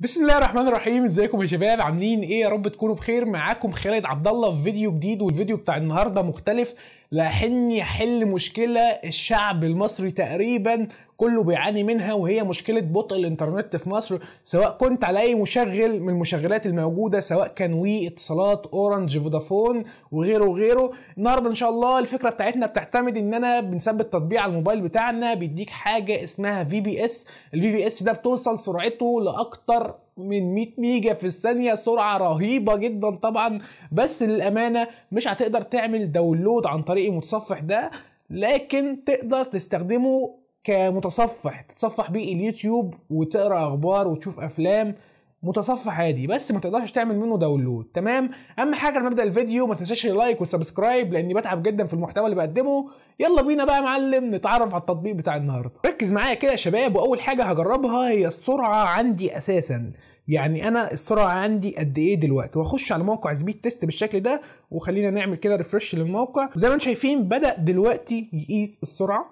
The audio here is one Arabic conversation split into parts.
بسم الله الرحمن الرحيم ازيكم يا شباب عاملين ايه يا رب تكونوا بخير معاكم خالد عبد الله في فيديو جديد والفيديو بتاع النهارده مختلف لحن يحل مشكلة الشعب المصري تقريبا كله بيعاني منها وهي مشكلة بطء الانترنت في مصر سواء كنت على أي مشغل من المشغلات الموجودة سواء كان وي اتصالات اورنج فودافون وغيره وغيره النهاردة إن شاء الله الفكرة بتاعتنا بتعتمد اننا بنثبت تطبيق على الموبايل بتاعنا بيديك حاجة اسمها في بي اس الفي بي اس ده بتوصل سرعته لأكتر من 100 ميجا في الثانيه سرعه رهيبه جدا طبعا بس للامانه مش هتقدر تعمل داونلود عن طريق المتصفح ده لكن تقدر تستخدمه كمتصفح تتصفح بيه اليوتيوب وتقرا اخبار وتشوف افلام متصفح عادي بس ما تقدرش تعمل منه داونلود تمام اهم حاجه لما ابدا الفيديو ما تنساش اللايك والسبسكرايب لاني بتعب جدا في المحتوى اللي بقدمه يلا بينا بقى يا معلم نتعرف على التطبيق بتاع النهارده ركز معايا كده يا شباب واول حاجه هجربها هي السرعه عندي اساسا يعني انا السرعه عندي قد ايه دلوقتي واخش على موقع سبيد تيست بالشكل ده وخلينا نعمل كده ريفرش للموقع زي ما انتم شايفين بدا دلوقتي يقيس السرعه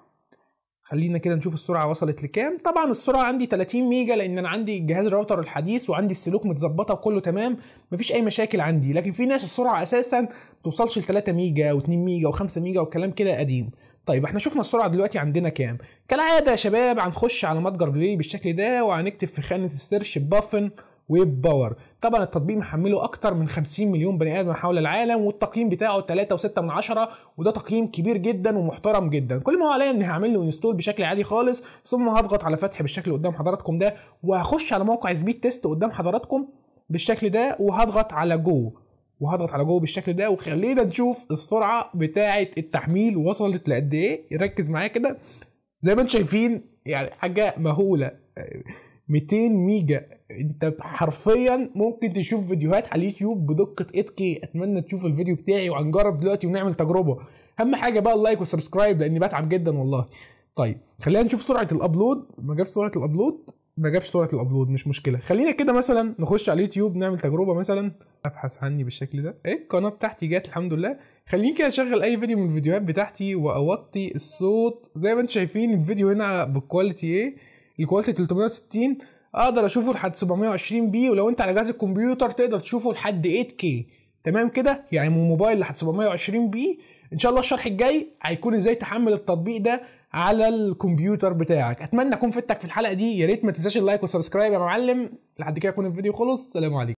خلينا كده نشوف السرعه وصلت لكام طبعا السرعه عندي 30 ميجا لان انا عندي جهاز الراوتر الحديث وعندي السلوك متظبطه وكله تمام مفيش اي مشاكل عندي لكن في ناس السرعه اساسا ما توصلش ل 3 ميجا و2 ميجا و5 ميجا والكلام كده قديم طيب احنا شفنا السرعه دلوقتي عندنا كام كالعاده يا شباب هنخش على متجر بلاي بالشكل ده وهنكتب في خانه السيرش بافن ويب باور طبعا التطبيق محمله اكتر من 50 مليون بني ادم حول العالم والتقييم بتاعه 3.6 من عشرة وده تقييم كبير جدا ومحترم جدا كل ما هو عليا اني هعمل له انستول بشكل عادي خالص ثم هضغط على فتح بالشكل اللي قدام حضراتكم ده وهخش على موقع سبيد تيست قدام حضراتكم بالشكل ده وهضغط على جو وهضغط على جوه بالشكل ده وخلينا نشوف السرعه بتاعه التحميل وصلت لقد ايه ركز معايا كده زي ما انتم شايفين يعني حاجه مهوله 200 ميجا انت حرفيا ممكن تشوف فيديوهات على اليوتيوب بدقه 8K اتمنى تشوف الفيديو بتاعي وهنجرب دلوقتي ونعمل تجربه اهم حاجه بقى اللايك والسبسكرايب لاني بتعب جدا والله طيب خلينا نشوف سرعه الابلود ما جابش سرعه الابلود ما جابش سرعه الابلود مش مشكله خلينا كده مثلا نخش على اليوتيوب نعمل تجربه مثلا ابحث عني بالشكل ده ايه القناه بتاعتي جت الحمد لله خليني كده اشغل اي فيديو من الفيديوهات بتاعتي واوطي الصوت زي ما انتم شايفين الفيديو هنا بالكواليتي ايه الكواليتي 360 اقدر اشوفه لحد 720 بي ولو انت على جهاز الكمبيوتر تقدر تشوفه لحد 8 كي تمام كده يعني من موبايل لحد 720 بي ان شاء الله الشرح الجاي هيكون ازاي تحمل التطبيق ده على الكمبيوتر بتاعك اتمنى اكون فدتك في الحلقه دي يا ريت ما تنساش اللايك والسبسكرايب يا معلم لحد كده يكون الفيديو خلص سلام عليكم